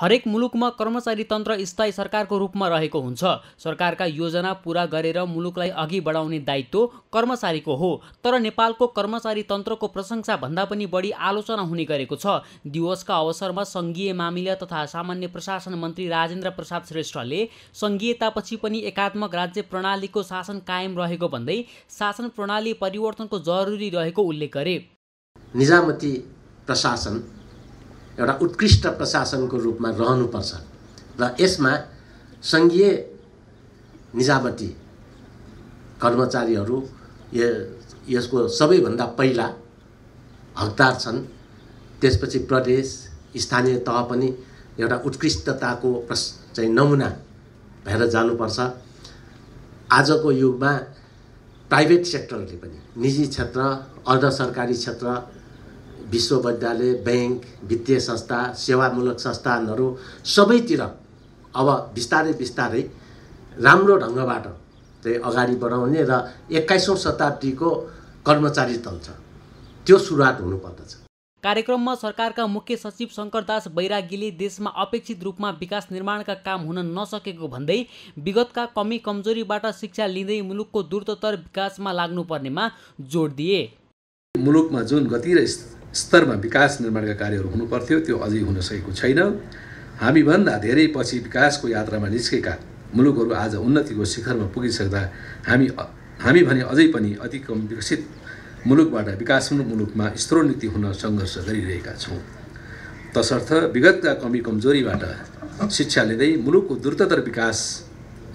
हरेक मुलुकमा कर्मचारी तन्त्र स्थायी सरकारको रूपमा रहेको हुन्छ सरकारका योजना पुरा गरेर मुलुकलाई अघि बढाउने दायित्व कर्मचारीको हो तर नेपालको कर्मचारी तन्त्रको भन्दा पनि बढी आलोचना हुने गरेको छ दिवसका अवसरमा सङ्घीय मामिला तथा सामान्य प्रशासन मन्त्री राजेन्द्र प्रसाद श्रेष्ठले सङ्घीयतापछि पनि एकात्मक राज्य प्रणालीको शासन कायम रहेको भन्दै शासन प्रणाली परिवर्तनको जरुरी रहेको उल्लेख गरे निजामती प्रशासन एउटा उत्कृष्ट प्रशासनको रूपमा रहनुपर्छ र यसमा सङ्घीय निजामती कर्मचारीहरू यसको सबैभन्दा पहिला हकदार छन् त्यसपछि प्रदेश स्थानीय तह पनि एउटा उत्कृष्टताको प्रस चाहिँ नमुना भएर जानुपर्छ आजको युगमा प्राइभेट सेक्टरले पनि निजी क्षेत्र अर्ध सरकारी क्षेत्र विश्वविद्यालय ब्याङ्क वित्तीय संस्था सेवामूलक संस्थानहरू सबैतिर अब बिस्तारै बिस्तारै राम्रो ढङ्गबाट चाहिँ अगाडि बढाउने र एक्काइसौँ शताब्दीको कर्मचारी छ त्यो सुरुवात हुनुपर्दछ कार्यक्रममा सरकारका मुख्य सचिव शङ्करदास बैरागीले देशमा अपेक्षित रूपमा विकास निर्माणका काम हुन नसकेको भन्दै विगतका कमी कमजोरीबाट शिक्षा लिँदै मुलुकको द्रुततर विकासमा लाग्नुपर्नेमा जोड दिए मुलुकमा जुन गति र स्तरमा विकास निर्माणका कार्यहरू हुनुपर्थ्यो त्यो अझै हुन सकेको छैन हामीभन्दा धेरै पछि विकासको यात्रामा निस्केका मुलुकहरू आज उन्नतिको शिखरमा पुगिसक्दा हामी हामी भने अझै पनि अति कम विकसित मुलुकबाट विकासमूलक मुलुकमा नीति हुन सङ्घर्ष गरिरहेका छौँ तसर्थ विगतका कमी कमजोरीबाट शिक्षा लिँदै मुलुकको द्रुततर विकास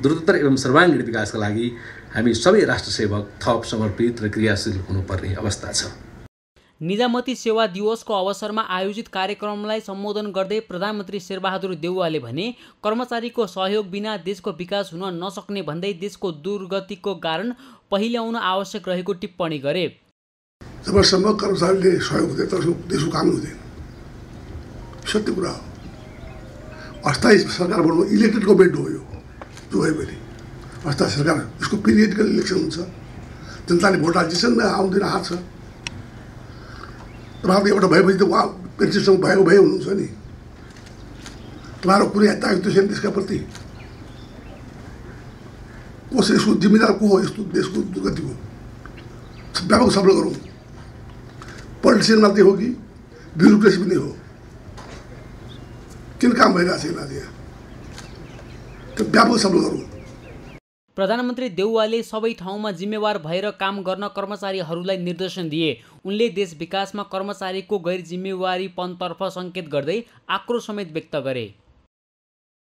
द्रुततर एवं सर्वाङ्गीण विकासका लागि हामी सबै राष्ट्रसेवक थप समर्पित र क्रियाशील हुनुपर्ने अवस्था छ निजामती सेवा दिवसको अवसरमा आयोजित कार्यक्रमलाई सम्बोधन गर्दै प्रधानमन्त्री शेरबहादुर देउवाले भने कर्मचारीको सहयोग बिना देशको विकास हुन नसक्ने भन्दै देशको दुर्गतिको कारण पहिल्याउन आवश्यक रहेको टिप्पणी गरे जबसम्म कर्मचारीले सहयोग हुँदैन तबसम्म देशको काम हुँदैन सत्य कुरा हो अस्थायी सरकार बनाउनु इलेक्टेड गभर्मेन्ट हो यो जो भयो भने अस्थायी सरकार यसको पिरियडकल इलेक्सन हुन्छ जनताले भोट हाल्छ आउँदैन हार्छ तपाईँले एउटा भएपछि वहाँ उहाँ पेन्सिलसँग भयो भए हुनुहुन्छ नि तपाईँहरूको कुनै दायित्व छैन त्यसका प्रति कस इसको जिम्मेदार को हो इस देश को दुर्गति को व्यापक सफल करो पोलिटिसियन मात्रै हो कि भी नहीं हो किन काम भैया छ यिनीहरू यहाँ त्यो व्यापक सफल गरौँ प्रधानमन्त्री देउवाले सबै ठाउँमा जिम्मेवार भएर काम गर्न कर्मचारीहरूलाई निर्देशन दिए उनले देश विकासमा कर्मचारीको गैर जिम्मेवारीपनतर्फ सङ्केत गर्दै आक्रोश समेत व्यक्त गरे